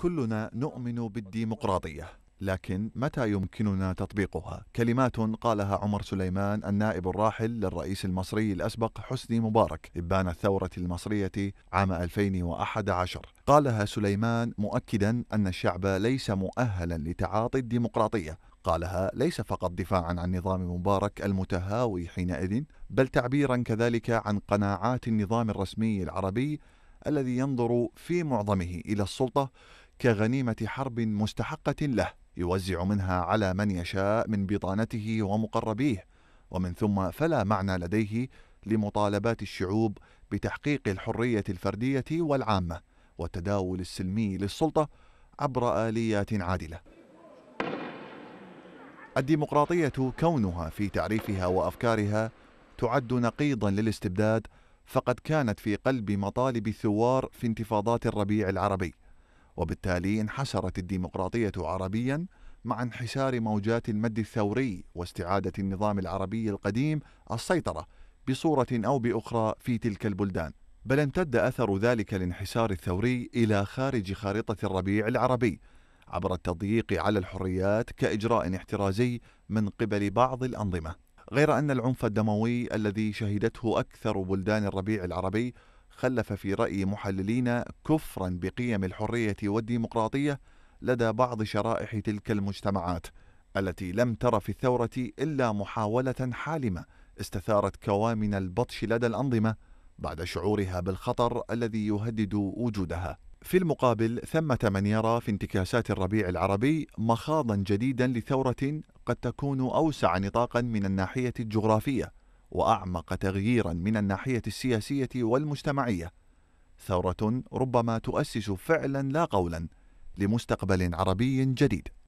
كلنا نؤمن بالديمقراطية لكن متى يمكننا تطبيقها؟ كلمات قالها عمر سليمان النائب الراحل للرئيس المصري الأسبق حسني مبارك إبان الثورة المصرية عام 2011 قالها سليمان مؤكدا أن الشعب ليس مؤهلا لتعاطي الديمقراطية قالها ليس فقط دفاعا عن نظام مبارك المتهاوي حينئذ بل تعبيرا كذلك عن قناعات النظام الرسمي العربي الذي ينظر في معظمه الى السلطه كغنيمه حرب مستحقه له يوزع منها على من يشاء من بطانته ومقربيه ومن ثم فلا معنى لديه لمطالبات الشعوب بتحقيق الحريه الفرديه والعامه والتداول السلمي للسلطه عبر اليات عادله الديمقراطيه كونها في تعريفها وافكارها تعد نقيضا للاستبداد فقد كانت في قلب مطالب الثوار في انتفاضات الربيع العربي وبالتالي انحشرت الديمقراطية عربيا مع انحسار موجات المد الثوري واستعادة النظام العربي القديم السيطرة بصورة أو بأخرى في تلك البلدان بل امتد أثر ذلك الانحسار الثوري إلى خارج خارطة الربيع العربي عبر التضييق على الحريات كإجراء احترازي من قبل بعض الأنظمة غير أن العنف الدموي الذي شهدته أكثر بلدان الربيع العربي خلف في رأي محللين كفرا بقيم الحرية والديمقراطية لدى بعض شرائح تلك المجتمعات التي لم تر في الثورة إلا محاولة حالمة استثارت كوامن البطش لدى الأنظمة بعد شعورها بالخطر الذي يهدد وجودها. في المقابل ثمة من يرى في انتكاسات الربيع العربي مخاضا جديدا لثورة قد تكون أوسع نطاقا من الناحية الجغرافية وأعمق تغييرا من الناحية السياسية والمجتمعية ثورة ربما تؤسس فعلا لا قولا لمستقبل عربي جديد